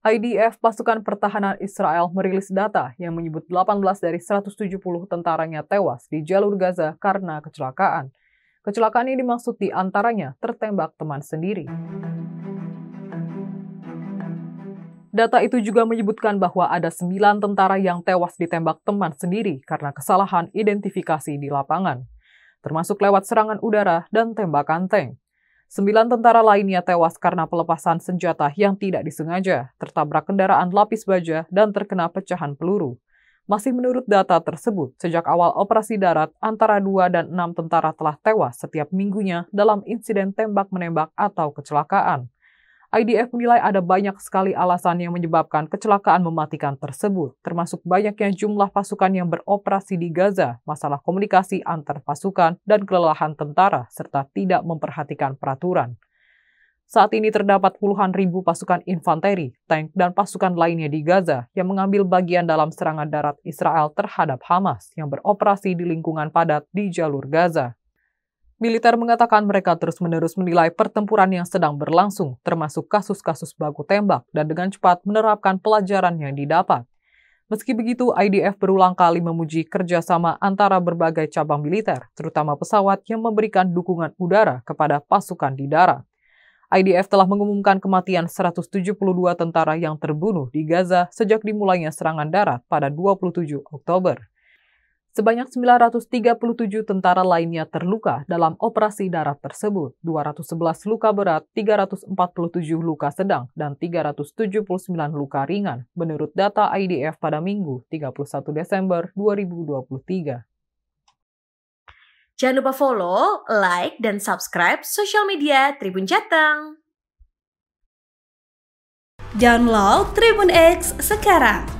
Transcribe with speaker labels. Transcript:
Speaker 1: IDF pasukan pertahanan Israel merilis data yang menyebut 18 dari 170 tentaranya tewas di jalur Gaza karena kecelakaan. Kecelakaan ini dimaksud di antaranya tertembak teman sendiri. Data itu juga menyebutkan bahwa ada 9 tentara yang tewas ditembak teman sendiri karena kesalahan identifikasi di lapangan, termasuk lewat serangan udara dan tembakan tank. Sembilan tentara lainnya tewas karena pelepasan senjata yang tidak disengaja, tertabrak kendaraan lapis baja, dan terkena pecahan peluru. Masih menurut data tersebut, sejak awal operasi darat, antara dua dan enam tentara telah tewas setiap minggunya dalam insiden tembak-menembak atau kecelakaan. IDF menilai ada banyak sekali alasan yang menyebabkan kecelakaan mematikan tersebut, termasuk banyaknya jumlah pasukan yang beroperasi di Gaza, masalah komunikasi antar pasukan, dan kelelahan tentara, serta tidak memperhatikan peraturan. Saat ini terdapat puluhan ribu pasukan infanteri, tank, dan pasukan lainnya di Gaza yang mengambil bagian dalam serangan darat Israel terhadap Hamas yang beroperasi di lingkungan padat di jalur Gaza. Militer mengatakan mereka terus-menerus menilai pertempuran yang sedang berlangsung, termasuk kasus-kasus baku tembak, dan dengan cepat menerapkan pelajaran yang didapat. Meski begitu, IDF berulang kali memuji kerjasama antara berbagai cabang militer, terutama pesawat yang memberikan dukungan udara kepada pasukan di darat. IDF telah mengumumkan kematian 172 tentara yang terbunuh di Gaza sejak dimulainya serangan darat pada 27 Oktober. Sebanyak 937 tentara lainnya terluka dalam operasi darat tersebut, 211 luka berat, 347 luka sedang, dan 379 luka ringan, menurut data IDF pada Minggu 31 Desember 2023. Jangan lupa follow, like, dan subscribe sosial media Tribun Jateng. Download Tribun X sekarang